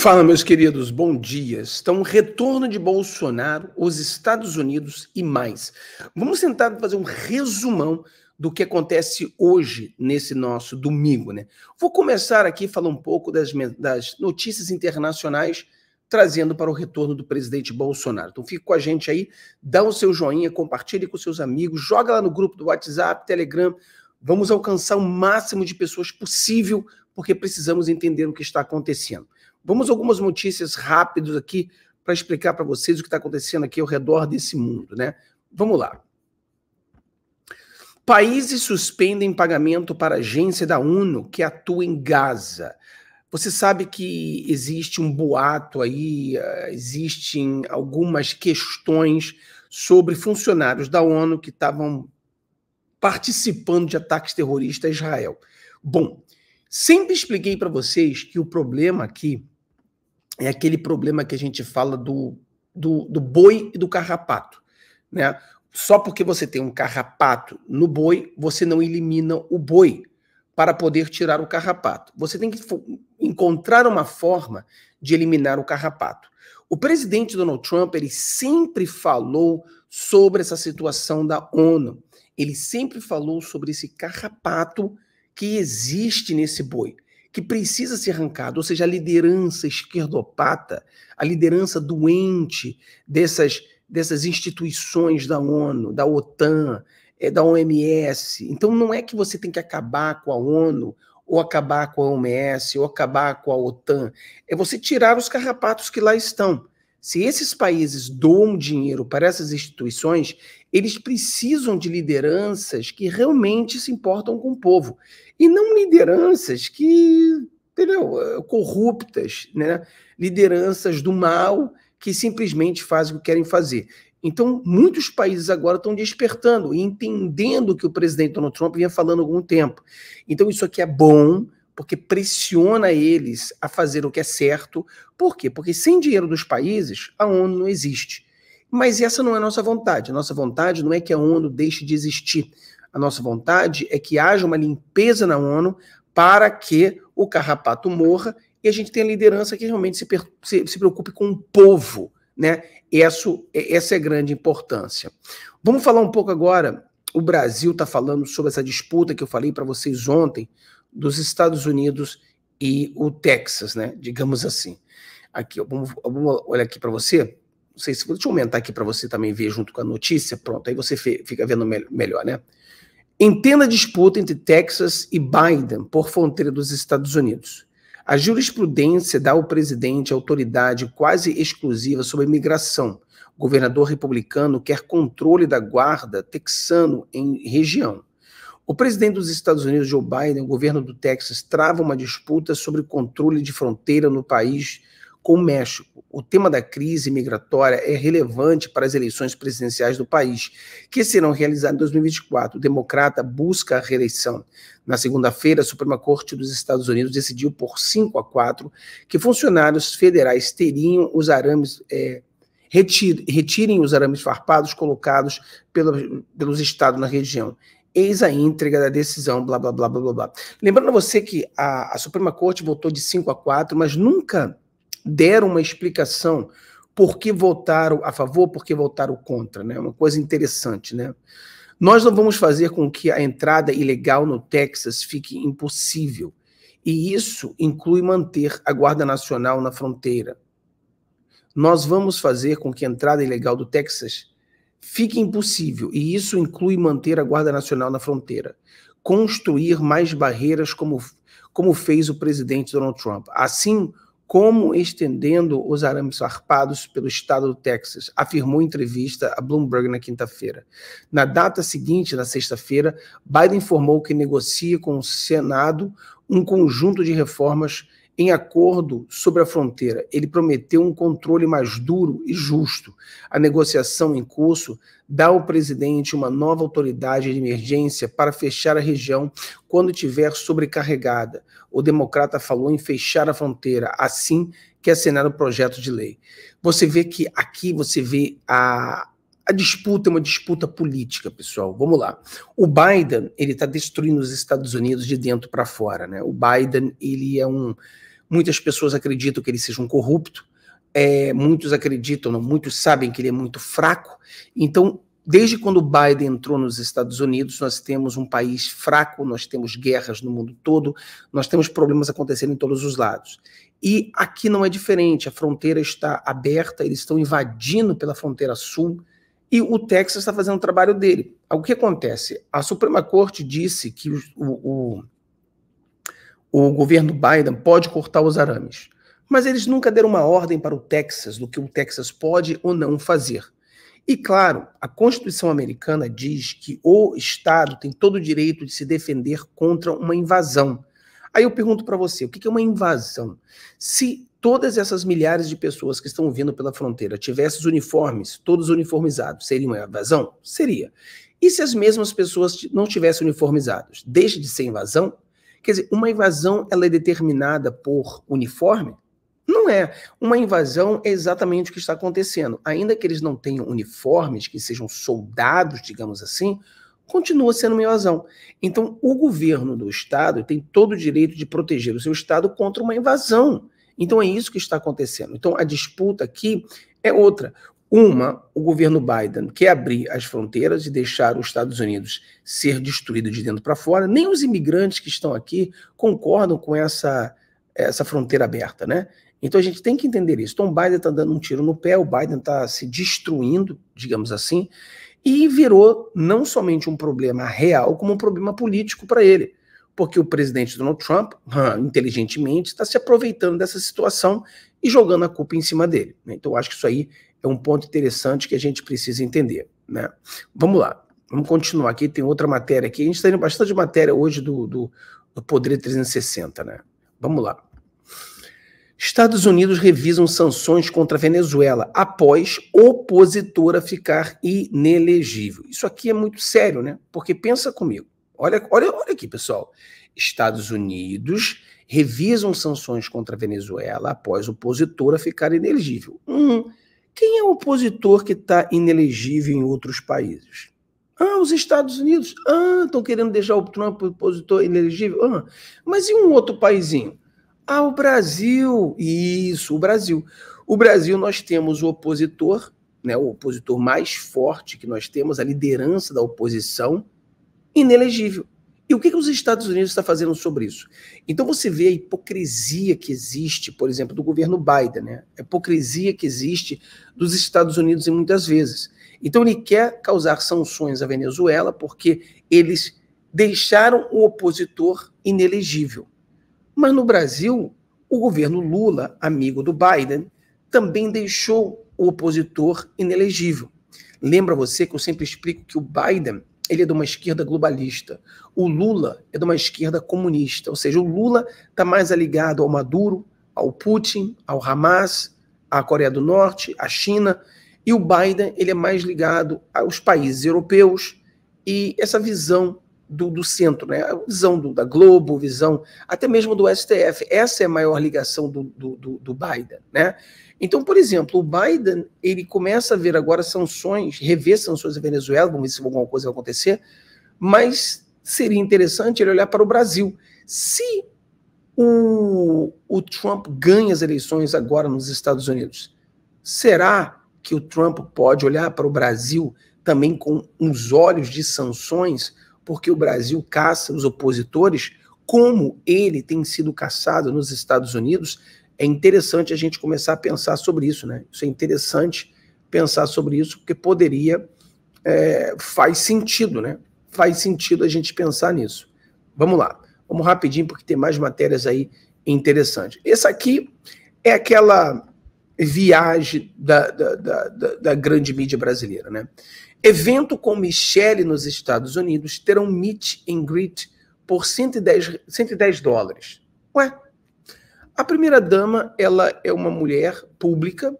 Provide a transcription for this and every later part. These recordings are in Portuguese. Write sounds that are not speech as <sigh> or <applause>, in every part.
Fala, meus queridos, bom dia. Então, retorno de Bolsonaro, os Estados Unidos e mais. Vamos tentar fazer um resumão do que acontece hoje, nesse nosso domingo, né? Vou começar aqui falando um pouco das, das notícias internacionais, trazendo para o retorno do presidente Bolsonaro. Então, fique com a gente aí, dá o seu joinha, compartilhe com seus amigos, joga lá no grupo do WhatsApp, Telegram. Vamos alcançar o máximo de pessoas possível, porque precisamos entender o que está acontecendo. Vamos algumas notícias rápidas aqui para explicar para vocês o que está acontecendo aqui ao redor desse mundo, né? Vamos lá. Países suspendem pagamento para agência da ONU que atua em Gaza. Você sabe que existe um boato aí, eh, existem algumas questões sobre funcionários da ONU que estavam participando de ataques terroristas a Israel. Bom, sempre expliquei para vocês que o problema aqui é aquele problema que a gente fala do, do, do boi e do carrapato. Né? Só porque você tem um carrapato no boi, você não elimina o boi para poder tirar o carrapato. Você tem que encontrar uma forma de eliminar o carrapato. O presidente Donald Trump ele sempre falou sobre essa situação da ONU. Ele sempre falou sobre esse carrapato que existe nesse boi que precisa ser arrancado, ou seja, a liderança esquerdopata, a liderança doente dessas, dessas instituições da ONU, da OTAN, é, da OMS. Então, não é que você tem que acabar com a ONU ou acabar com a OMS ou acabar com a OTAN. É você tirar os carrapatos que lá estão. Se esses países doam dinheiro para essas instituições, eles precisam de lideranças que realmente se importam com o povo. E não lideranças que, entendeu, eh, corruptas, né? lideranças do mal que simplesmente fazem o que querem fazer. Então, muitos países agora estão despertando e entendendo o que o presidente Donald Trump vinha falando há algum tempo. Então, isso aqui é bom, porque pressiona eles a fazer o que é certo. Por quê? Porque sem dinheiro dos países, a ONU não existe. Mas essa não é a nossa vontade. A nossa vontade não é que a ONU deixe de existir. A nossa vontade é que haja uma limpeza na ONU para que o carrapato morra e a gente tenha liderança que realmente se, se, se preocupe com o povo. Né? essa é a grande importância. Vamos falar um pouco agora. O Brasil está falando sobre essa disputa que eu falei para vocês ontem dos Estados Unidos e o Texas, né? Digamos assim. Aqui, vamos, olhar aqui para você. Não sei se vou te aumentar aqui para você também ver junto com a notícia. Pronto, aí você fica vendo me melhor, né? Entenda a disputa entre Texas e Biden por fronteira dos Estados Unidos. A jurisprudência dá ao presidente autoridade quase exclusiva sobre a imigração. O governador republicano quer controle da guarda texano em região. O presidente dos Estados Unidos, Joe Biden, o governo do Texas, trava uma disputa sobre controle de fronteira no país com o México. O tema da crise migratória é relevante para as eleições presidenciais do país, que serão realizadas em 2024. O democrata busca a reeleição. Na segunda-feira, a Suprema Corte dos Estados Unidos decidiu por 5 a 4 que funcionários federais teriam os arames. É, retirem os arames farpados colocados pelos estados na região Eis a entrega da decisão, blá, blá, blá, blá, blá, Lembrando a você que a, a Suprema Corte votou de 5 a 4, mas nunca deram uma explicação por que votaram a favor, por que votaram contra, né? Uma coisa interessante, né? Nós não vamos fazer com que a entrada ilegal no Texas fique impossível. E isso inclui manter a Guarda Nacional na fronteira. Nós vamos fazer com que a entrada ilegal do Texas fica impossível, e isso inclui manter a Guarda Nacional na fronteira, construir mais barreiras como, como fez o presidente Donald Trump, assim como estendendo os arames farpados pelo estado do Texas, afirmou em entrevista a Bloomberg na quinta-feira. Na data seguinte, na sexta-feira, Biden informou que negocia com o Senado um conjunto de reformas em acordo sobre a fronteira. Ele prometeu um controle mais duro e justo. A negociação em curso dá ao presidente uma nova autoridade de emergência para fechar a região quando estiver sobrecarregada. O democrata falou em fechar a fronteira assim que assinar o projeto de lei. Você vê que aqui você vê a, a disputa é uma disputa política, pessoal. Vamos lá. O Biden ele está destruindo os Estados Unidos de dentro para fora, né? O Biden ele é um. Muitas pessoas acreditam que ele seja um corrupto. É, muitos acreditam, não, muitos sabem que ele é muito fraco. Então, Desde quando Biden entrou nos Estados Unidos, nós temos um país fraco, nós temos guerras no mundo todo, nós temos problemas acontecendo em todos os lados. E aqui não é diferente, a fronteira está aberta, eles estão invadindo pela fronteira sul, e o Texas está fazendo o trabalho dele. O que acontece? A Suprema Corte disse que o, o, o governo Biden pode cortar os arames, mas eles nunca deram uma ordem para o Texas do que o Texas pode ou não fazer. E claro, a Constituição americana diz que o Estado tem todo o direito de se defender contra uma invasão. Aí eu pergunto para você, o que é uma invasão? Se todas essas milhares de pessoas que estão vindo pela fronteira tivessem os uniformes, todos uniformizados, seria uma invasão? Seria. E se as mesmas pessoas não tivessem uniformizados? Deixa de ser invasão? Quer dizer, uma invasão ela é determinada por uniforme? Não é. Uma invasão é exatamente o que está acontecendo. Ainda que eles não tenham uniformes, que sejam soldados, digamos assim, continua sendo uma invasão. Então, o governo do Estado tem todo o direito de proteger o seu Estado contra uma invasão. Então é uhum. isso que está acontecendo. Então a disputa aqui é outra. Uma, o governo Biden quer abrir as fronteiras e deixar os Estados Unidos ser destruído de dentro para fora. Nem os imigrantes que estão aqui concordam com essa, essa fronteira aberta, né? Então a gente tem que entender isso. O então, Biden está dando um tiro no pé, o Biden está se destruindo, digamos assim, e virou não somente um problema real, como um problema político para ele porque o presidente Donald Trump, inteligentemente, está se aproveitando dessa situação e jogando a culpa em cima dele. Né? Então, acho que isso aí é um ponto interessante que a gente precisa entender. Né? Vamos lá, vamos continuar aqui. Tem outra matéria aqui. A gente está bastante matéria hoje do, do, do Poder 360, né? Vamos lá. Estados Unidos revisam sanções contra a Venezuela após opositora ficar inelegível. Isso aqui é muito sério, né? Porque pensa comigo Olha, olha, olha aqui, pessoal. Estados Unidos revisam sanções contra a Venezuela após opositora ficar inelegível. Hum, quem é o opositor que está inelegível em outros países? Ah, os Estados Unidos. Ah, estão querendo deixar o Trump opositor inelegível. Ah, mas e um outro paizinho? Ah, o Brasil. Isso, o Brasil. O Brasil, nós temos o opositor, né, o opositor mais forte que nós temos, a liderança da oposição, inelegível. E o que, que os Estados Unidos estão tá fazendo sobre isso? Então você vê a hipocrisia que existe, por exemplo, do governo Biden, né? a hipocrisia que existe dos Estados Unidos em muitas vezes. Então ele quer causar sanções à Venezuela porque eles deixaram o opositor inelegível. Mas no Brasil, o governo Lula, amigo do Biden, também deixou o opositor inelegível. Lembra você que eu sempre explico que o Biden ele é de uma esquerda globalista. O Lula é de uma esquerda comunista. Ou seja, o Lula está mais ligado ao Maduro, ao Putin, ao Hamas, à Coreia do Norte, à China. E o Biden ele é mais ligado aos países europeus e essa visão do, do centro, né? A visão do, da Globo, visão até mesmo do STF. Essa é a maior ligação do, do, do Biden, né? Então, por exemplo, o Biden ele começa a ver agora sanções, rever sanções à Venezuela, vamos ver se alguma coisa vai acontecer, mas seria interessante ele olhar para o Brasil. Se o, o Trump ganha as eleições agora nos Estados Unidos, será que o Trump pode olhar para o Brasil também com os olhos de sanções? porque o Brasil caça os opositores como ele tem sido caçado nos Estados Unidos, é interessante a gente começar a pensar sobre isso, né? Isso é interessante pensar sobre isso, porque poderia. É, faz sentido, né? Faz sentido a gente pensar nisso. Vamos lá, vamos rapidinho, porque tem mais matérias aí interessantes. Esse aqui é aquela viagem da, da, da, da grande mídia brasileira. Né? Evento com Michelle nos Estados Unidos terão meet and greet por 110, 110 dólares. Ué, a primeira dama ela é uma mulher pública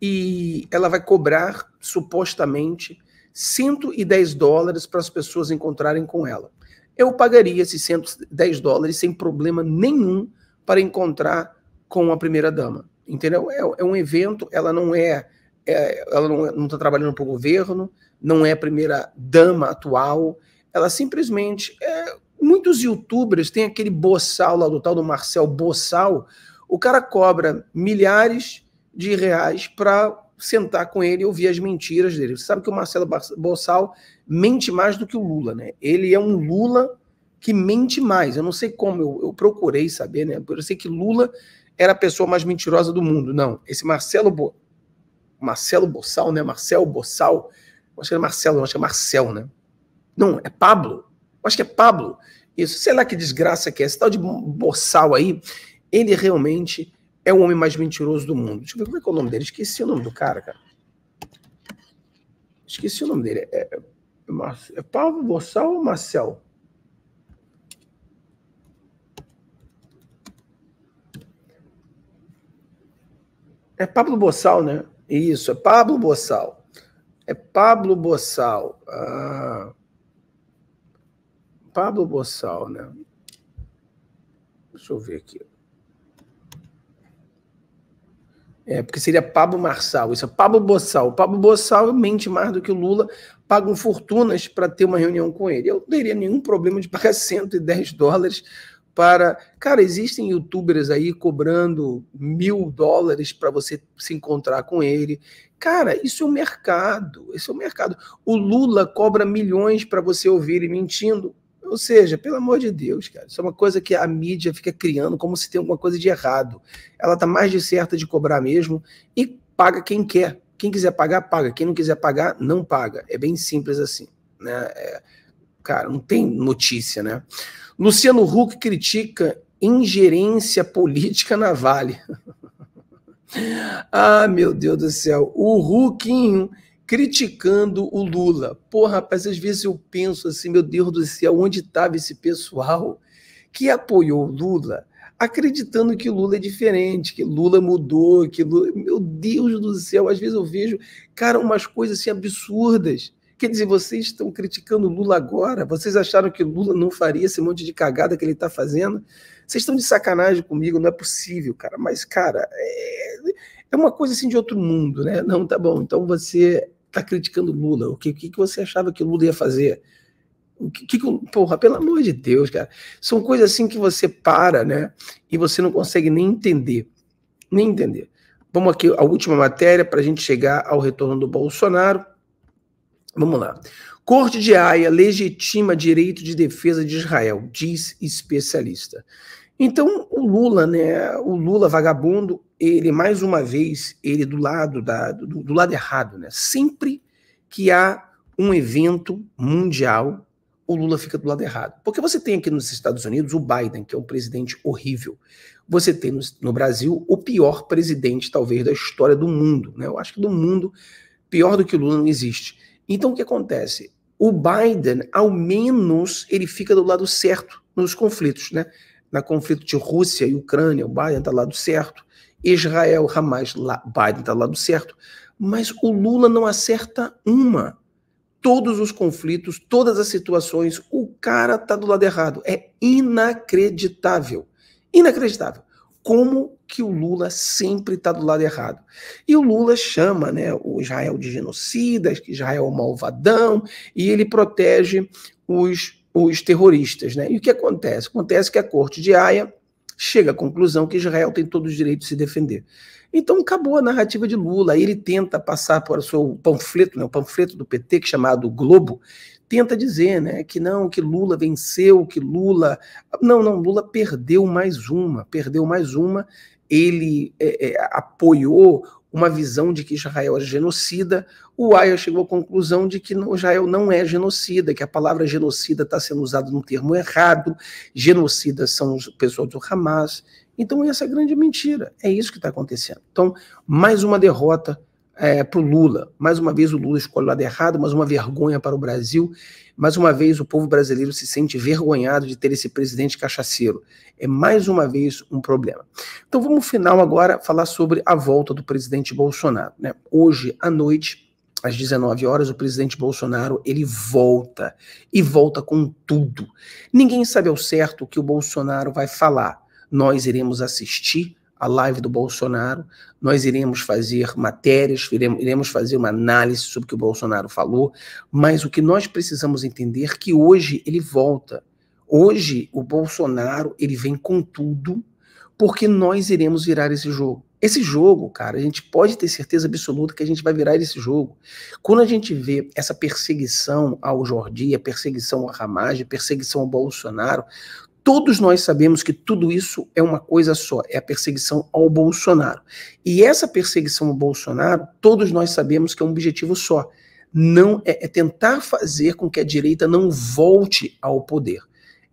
e ela vai cobrar supostamente 110 dólares para as pessoas encontrarem com ela. Eu pagaria esses 110 dólares sem problema nenhum para encontrar com a primeira dama entendeu? É, é um evento, ela não é, é ela não está é, trabalhando para o governo, não é primeira dama atual, ela simplesmente é, muitos youtubers têm aquele boçal lá do tal do Marcel Boçal, o cara cobra milhares de reais para sentar com ele e ouvir as mentiras dele. Você sabe que o Marcelo Boçal mente mais do que o Lula, né? Ele é um Lula que mente mais. Eu não sei como, eu, eu procurei saber, né? Eu sei que Lula era a pessoa mais mentirosa do mundo. Não, esse Marcelo Bo... Marcelo Bossal, né? Marcelo Bossal. Eu acho que é Marcelo, eu acho que é Marcel, né? Não, é Pablo. Eu acho que é Pablo. Isso, sei lá que desgraça que é. Esse tal de Bossal aí, ele realmente é o homem mais mentiroso do mundo. Deixa eu ver como é que é o nome dele. Esqueci o nome do cara, cara. Esqueci o nome dele. É, é, é, é Pablo Bossal ou Marcel? É Pablo Bossal, né? Isso, é Pablo Bossal. É Pablo Bossal. Ah, Pablo Bossal, né? Deixa eu ver aqui. É, porque seria Pablo Marçal, isso é Pablo Bossal. O Pablo Bossal mente mais do que o Lula, pagam fortunas para ter uma reunião com ele. Eu não teria nenhum problema de pagar 110 dólares para. Cara, existem youtubers aí cobrando mil dólares para você se encontrar com ele. Cara, isso é o um mercado. isso é o um mercado. O Lula cobra milhões para você ouvir ele mentindo. Ou seja, pelo amor de Deus, cara, isso é uma coisa que a mídia fica criando como se tem alguma coisa de errado. Ela tá mais de certa de cobrar mesmo e paga quem quer. Quem quiser pagar, paga. Quem não quiser pagar, não paga. É bem simples assim. Né? É, cara, não tem notícia, né? Luciano Huck critica ingerência política na Vale. <laughs> ah, meu Deus do céu. O Huckinho criticando o Lula. Porra, rapaz, às vezes eu penso assim, meu Deus do céu, onde estava esse pessoal que apoiou o Lula, acreditando que o Lula é diferente, que Lula mudou, que Lula... Meu Deus do céu, às vezes eu vejo, cara, umas coisas assim absurdas. Quer dizer, vocês estão criticando Lula agora? Vocês acharam que Lula não faria esse monte de cagada que ele está fazendo? Vocês estão de sacanagem comigo, não é possível, cara. Mas, cara, é, é uma coisa assim de outro mundo, né? Não, tá bom, então você está criticando Lula. O que, que, você achava que Lula ia fazer? O que, que, porra, pelo amor de Deus, cara. São coisas assim que você para, né? E você não consegue nem entender. Nem entender. Vamos aqui, a última matéria para a gente chegar ao retorno do Bolsonaro. Vamos lá. Corte de Haia legitima direito de defesa de Israel, diz especialista. Então, o Lula, né, o Lula vagabundo, ele mais uma vez, ele do lado da, do, do lado errado, né? Sempre que há um evento mundial, o Lula fica do lado errado. Porque você tem aqui nos Estados Unidos o Biden, que é um presidente horrível. Você tem no, no Brasil o pior presidente, talvez, da história do mundo. Né? Eu acho que do mundo, pior do que o Lula não existe. Então o que acontece? O Biden, ao menos, ele fica do lado certo nos conflitos, né? Na conflito de Rússia e Ucrânia, o Biden está do lado certo. Israel, Hamas, Biden está do lado certo. Mas o Lula não acerta uma. Todos os conflitos, todas as situações, o cara está do lado errado. É inacreditável. Inacreditável. Como que o Lula sempre está do lado errado. E o Lula chama né, o Israel de genocidas, que Israel é um malvadão, e ele protege os, os terroristas. Né? E o que acontece? Acontece que a Corte de Haia chega à conclusão que Israel tem todos os direitos de se defender. Então acabou a narrativa de Lula. Ele tenta passar por seu panfleto, né, o panfleto do PT, que é chamado Globo, tenta dizer né, que não, que Lula venceu, que Lula. Não, não, Lula perdeu mais uma, perdeu mais uma, ele é, é, apoiou uma visão de que Israel era genocida, o Aya chegou à conclusão de que não, Israel não é genocida, que a palavra genocida está sendo usada num termo errado, genocidas são os pessoas do Hamas. Então, essa é a grande mentira. É isso que está acontecendo. Então, mais uma derrota é, para o Lula. Mais uma vez o Lula escolhe o lado errado, mais uma vergonha para o Brasil. Mais uma vez o povo brasileiro se sente vergonhado de ter esse presidente cachaceiro. É mais uma vez um problema. Então vamos final agora falar sobre a volta do presidente Bolsonaro. Né? Hoje à noite às 19 horas, o presidente Bolsonaro ele volta e volta com tudo. Ninguém sabe ao certo o que o Bolsonaro vai falar. Nós iremos assistir a live do Bolsonaro, nós iremos fazer matérias, iremos, fazer uma análise sobre o que o Bolsonaro falou, mas o que nós precisamos entender é que hoje ele volta. Hoje o Bolsonaro, ele vem com tudo, porque nós iremos virar esse jogo. Esse jogo, cara, a gente pode ter certeza absoluta que a gente vai virar esse jogo. Quando a gente vê essa perseguição ao Jordi, a perseguição ao Ramage, a perseguição ao Bolsonaro, Todos nós sabemos que tudo isso é uma coisa só, é a perseguição ao Bolsonaro. E essa perseguição ao Bolsonaro, todos nós sabemos que é um objetivo só. Não é, é tentar fazer com que a direita não volte ao poder.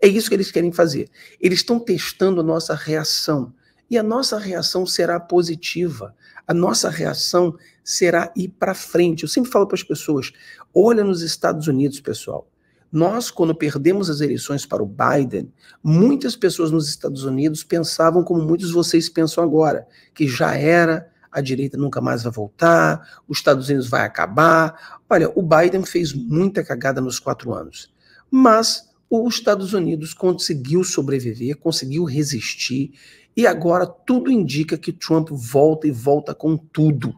É isso que eles querem fazer. Eles estão testando a nossa reação. E a nossa reação será positiva. A nossa reação será ir para frente. Eu sempre falo para as pessoas: olha nos Estados Unidos, pessoal. Nós, quando perdemos as eleições para o Biden, muitas pessoas nos Estados Unidos pensavam como muitos de vocês pensam agora, que já era, a direita nunca mais vai voltar, os Estados Unidos vai acabar. Olha, o Biden fez muita cagada nos quatro anos, mas os Estados Unidos conseguiu sobreviver, conseguiu resistir, e agora tudo indica que Trump volta e volta com tudo.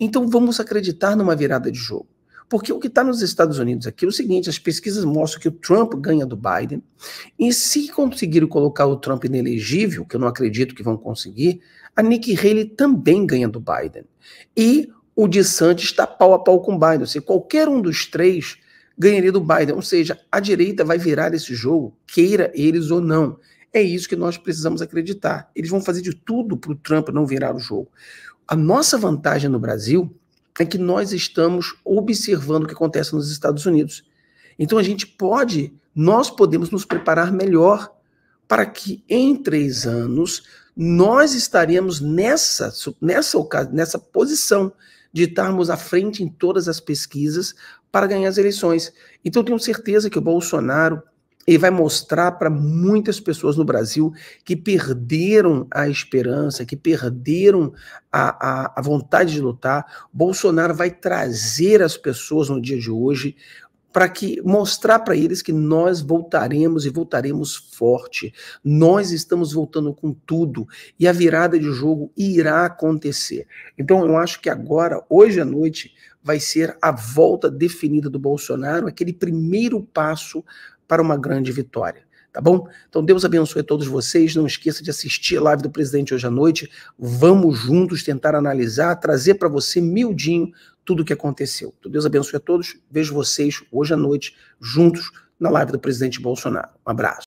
Então vamos acreditar numa virada de jogo. Porque o que está nos Estados Unidos aqui é o seguinte: as pesquisas mostram que o Trump ganha do Biden, e se conseguirem colocar o Trump inelegível, que eu não acredito que vão conseguir, a Nikki Haley também ganha do Biden. E o de Santos está pau a pau com o Biden. Ou seja, qualquer um dos três ganharia do Biden. Ou seja, a direita vai virar esse jogo, queira eles ou não. É isso que nós precisamos acreditar. Eles vão fazer de tudo para o Trump não virar o jogo. A nossa vantagem no Brasil é que nós estamos observando o que acontece nos Estados Unidos. Então a gente pode, nós podemos nos preparar melhor para que em três anos nós estaremos nessa, nessa, nessa posição de estarmos à frente em todas as pesquisas para ganhar as eleições. Então tenho certeza que o Bolsonaro ele vai mostrar para muitas pessoas no Brasil que perderam a esperança, que perderam a, a, a vontade de lutar. Bolsonaro vai trazer as pessoas no dia de hoje para que mostrar para eles que nós voltaremos e voltaremos forte. Nós estamos voltando com tudo e a virada de jogo irá acontecer. Então eu acho que agora, hoje à noite, vai ser a volta definida do Bolsonaro, aquele primeiro passo para uma grande vitória. Tá bom? Então Deus abençoe todos vocês. Não esqueça de assistir a live do presidente hoje à noite. Vamos juntos tentar analisar, trazer para você miudinho tudo o que aconteceu. Então, Deus abençoe a todos. Vejo vocês hoje à noite juntos na live do presidente Bolsonaro. Um abraço.